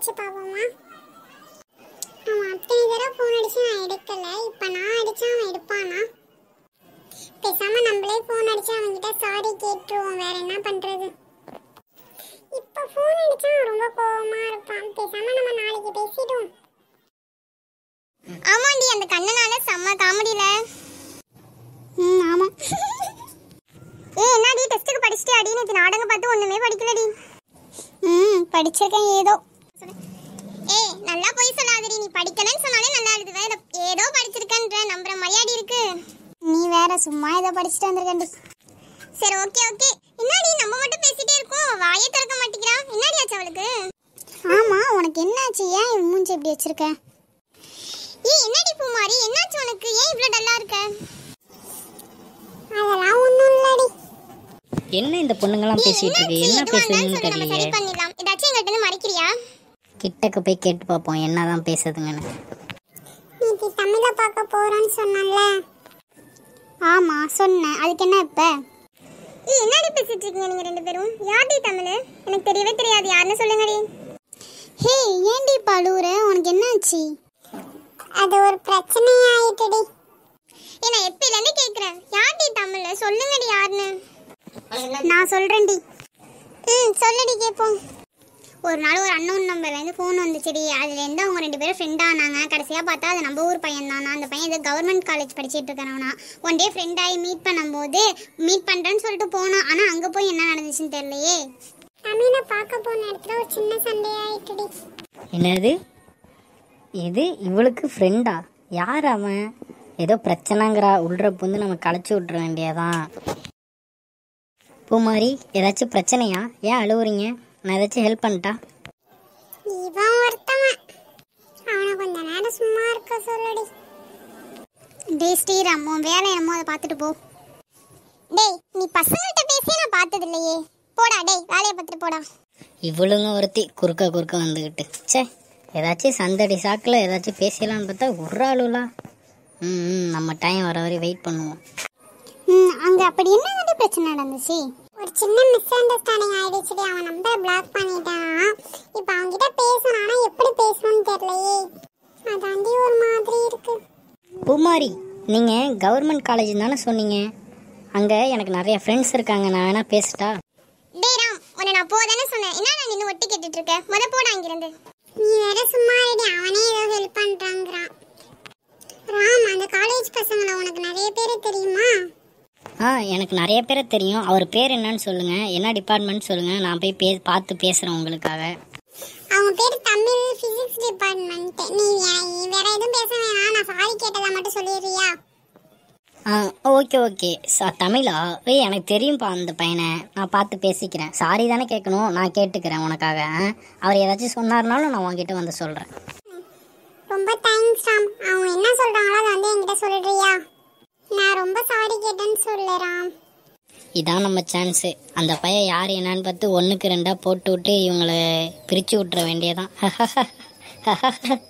அடிச்சு பார்ப்போமா அவன் அத்தனை தடவை ஃபோன் அடிச்சு நான் எடுக்கல இப்போ நான் அடிச்சா அவன் எடுப்பானா பேசாம நம்மளே ஃபோன் அடிச்சு அவன்கிட்ட சாரி கேட்டுருவோம் வேற என்ன பண்றது இப்போ ஃபோன் அடிச்சா ரொம்ப கோவமா இருப்பான் பேசாம நம்ம நாளைக்கு பேசிடுவோம் ஆமாண்டி அந்த கண்ணனால செம்ம காமெடியில ம் ஆமா ஏ என்னடி டெஸ்ட்டுக்கு படிச்சுட்டு அடி நேற்று நாடகம் பார்த்து ஒன்றுமே படிக்கலடி ம் படிச்சிருக்கேன் ஏதோ நல்லா போய் சொல்லாதடி நீ படிக்கலன்னு சொன்னாலே நல்லா எழுதுவ இதை ஏதோ படிச்சிருக்கன்ற நம்புற மரியாதை இருக்கு நீ வேற சும்மா ஏதோ படிச்சுட்டு வந்திருக்கண்டி சரி ஓகே ஓகே என்னடி நம்ம மட்டும் பேசிட்டே இருக்கோம் வாயே திறக்க மாட்டேங்கிறா என்னடி ஆச்சு அவளுக்கு ஆமா உனக்கு என்னாச்சு ஏன் இவன் மூஞ்சி இப்படி வச்சிருக்க ஏய் என்னடி பூமாரி என்னாச்சு உனக்கு ஏன் இவ்வளோ டல்லா இருக்க அதெல்லாம் ஒன்றும் இல்லடி என்ன இந்த பொண்ணுங்கெல்லாம் பேசிட்டு இருக்கு என்ன பேசுறீங்கன்னு தெரியல சரி பண்ணிடலாம் ஏதாச்சும் இருந்து மறைக்கிறியா கிட்டக்கு போய் கேட்டு பார்ப்போம் என்னதான் பேசுதுங்கன்னு நீ தமிழை பார்க்க போறேன்னு சொன்னல ஆமா சொன்னேன் அதுக்கு என்ன இப்ப நீ என்னடி பேசிட்டு இருக்கீங்க நீங்க ரெண்டு பேரும் யார்டி தமிழ் எனக்கு தெரியவே தெரியாது யாருன்னு சொல்லுங்கடி ஹே ஏண்டி பழுவுற உனக்கு என்ன ஆச்சு அது ஒரு பிரச்சனை ஆயிட்டுடி ஏன்னா எப்பயில இருந்து கேக்குறேன் யார்டி தமிழ் சொல்லுங்கடி யாருன்னு நான் சொல்றேன்டி ம் சொல்லுடி கேப்போம் ஒரு நாள் ஒரு அன்னோன் நம்பர்லேருந்து ஃபோன் வந்துச்சுடி அதுலேருந்து அவங்க ரெண்டு பேரும் ஆனாங்க கடைசியாக பார்த்தா அது நம்ம ஊர் பையன் அந்த பையன் ஏதோ கவர்மெண்ட் காலேஜ் படிச்சுட்டு இருக்கிறவனா ஒன் டே ஃப்ரெண்டாகி மீட் பண்ணும்போது மீட் பண்ணுறேன்னு சொல்லிட்டு போனோம் ஆனால் அங்கே போய் என்ன நடந்துச்சுன்னு தெரியலையே அமீனை பார்க்க போன இடத்துல ஒரு சின்ன சண்டையாயிட்டுடி என்னது இது இவளுக்கு ஃப்ரெண்டா யார் அவன் ஏதோ பிரச்சனைங்கிறா உள்றப்ப வந்து நம்ம களைச்சி விட்ற வேண்டியதான் பூமாரி ஏதாச்சும் பிரச்சனையா ஏன் அழுவுறீங்க நான் ஏதாச்சும் ஹெல்ப் பண்ணிட்டா இவன் ஒருத்தவன் அவனை கொஞ்ச நேரம் சும்மா இருக்க சொல்லடி டேய் ஸ்ரீராம் உன் வேலை என்னமோ அதை பார்த்துட்டு போ டேய் நீ பசங்கள்கிட்ட பேசி நான் பார்த்தது இல்லையே போடா டேய் வேலையை பார்த்துட்டு போடா இவளுங்க ஒருத்தி குறுக்க குறுக்க வந்துக்கிட்டு சே ஏதாச்சும் சந்தடி சாக்கில் ஏதாச்சும் பேசலான்னு பார்த்தா ஒரு ஆளுலா ம் நம்ம டைம் வர வரை வெயிட் பண்ணுவோம் ம் அங்கே அப்படி என்ன வந்து பிரச்சனை நடந்துச்சு ஒரு சின்ன மிஸ் அண்டர்ஸ்டாண்டிங் ஆயிடுச்சு அவன் நம்பரை பூமாரி நீங்கள் கவர்மெண்ட் காலேஜ் தானே சொன்னீங்க அங்கே எனக்கு நிறைய ஃப்ரெண்ட்ஸ் இருக்காங்க நான் வேணா பேசிட்டா டேய் ராம் உன்னை நான் போதானே சொன்னேன் என்ன நான் இன்னும் ஒட்டி கேட்டுட்டு இருக்கேன் முத போடா இங்கிருந்து நீ வேற சும்மா ரெடி அவனே ஏதோ ஹெல்ப் பண்ணுறாங்கிறான் ராம் அந்த காலேஜ் பசங்களை உனக்கு நிறைய பேர் தெரியுமா ஆ எனக்கு நிறைய பேர் தெரியும் அவர் பேர் என்னன்னு சொல்லுங்கள் என்ன டிபார்ட்மெண்ட் சொல்லுங்கள் நான் போய் பே பார்த்து பேசுகிறேன் உங்களுக்காக அவங்க பேர் தமிழ் ஃபிசிக்ஸ் டிபார்ட்மெண்ட் நீ வேற எதுவும் பேச வேணாம் ஹாய் கேட்டதா மட்டும் சொல்லிடுறியா ஓகே ஓகே சா தமிழா ஏய் எனக்கு தெரியும்ப்பா அந்த பையனை நான் பார்த்து பேசிக்கிறேன் சாரி தானே கேட்கணும் நான் கேட்டுக்கிறேன் உனக்காக அவர் ஏதாச்சும் சொன்னார்னாலும் நான் உங்ககிட்ட வந்து சொல்கிறேன் ரொம்ப தேங்க்ஸ் ராம் அவங்க என்ன சொல்கிறாங்களோ அதை வந்து என்கிட்ட சொல்லிடுறியா நான் ரொம்ப சாரி கேட்டேன்னு சொல்லுறான் இதான் நம்ம சான்ஸு அந்த பையன் யார் என்னன்னு பார்த்து ஒன்றுக்கு ரெண்டாக போட்டு விட்டு இவங்களை பிரித்து விட்டுற வேண்டியதான்